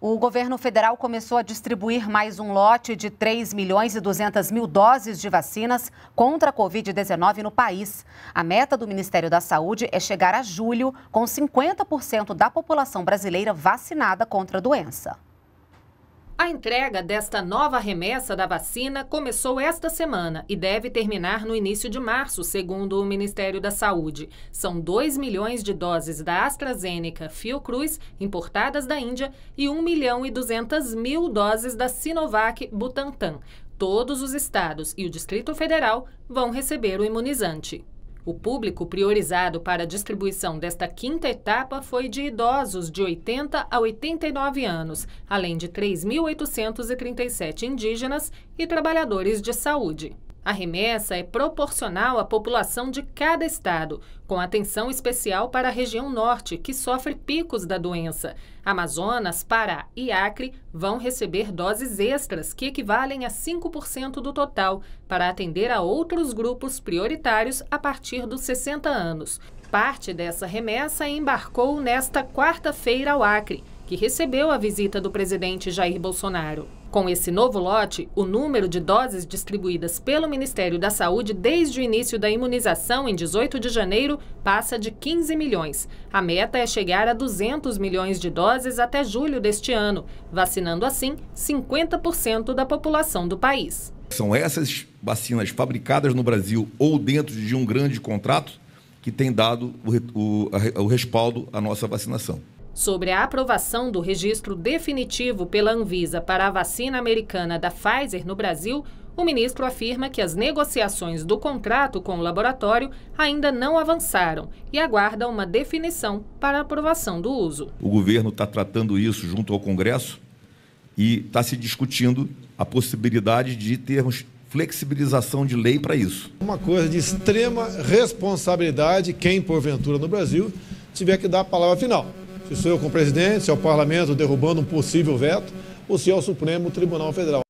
O governo federal começou a distribuir mais um lote de 3 milhões e 200 mil doses de vacinas contra a Covid-19 no país. A meta do Ministério da Saúde é chegar a julho com 50% da população brasileira vacinada contra a doença. A entrega desta nova remessa da vacina começou esta semana e deve terminar no início de março, segundo o Ministério da Saúde. São 2 milhões de doses da AstraZeneca Fiocruz, importadas da Índia, e 1 milhão e 200 mil doses da Sinovac Butantan. Todos os estados e o Distrito Federal vão receber o imunizante. O público priorizado para a distribuição desta quinta etapa foi de idosos de 80 a 89 anos, além de 3.837 indígenas e trabalhadores de saúde. A remessa é proporcional à população de cada estado, com atenção especial para a região norte, que sofre picos da doença. Amazonas, Pará e Acre vão receber doses extras, que equivalem a 5% do total, para atender a outros grupos prioritários a partir dos 60 anos. Parte dessa remessa embarcou nesta quarta-feira ao Acre, que recebeu a visita do presidente Jair Bolsonaro. Com esse novo lote, o número de doses distribuídas pelo Ministério da Saúde desde o início da imunização, em 18 de janeiro, passa de 15 milhões. A meta é chegar a 200 milhões de doses até julho deste ano, vacinando assim 50% da população do país. São essas vacinas fabricadas no Brasil ou dentro de um grande contrato que tem dado o, o, o respaldo à nossa vacinação sobre a aprovação do registro definitivo pela Anvisa para a vacina americana da Pfizer no Brasil, o ministro afirma que as negociações do contrato com o laboratório ainda não avançaram e aguarda uma definição para aprovação do uso. O governo está tratando isso junto ao Congresso e está se discutindo a possibilidade de termos flexibilização de lei para isso. Uma coisa de extrema responsabilidade quem, porventura, no Brasil, tiver que dar a palavra final se sou eu o presidente, se é o parlamento derrubando um possível veto, ou se é o Supremo Tribunal Federal.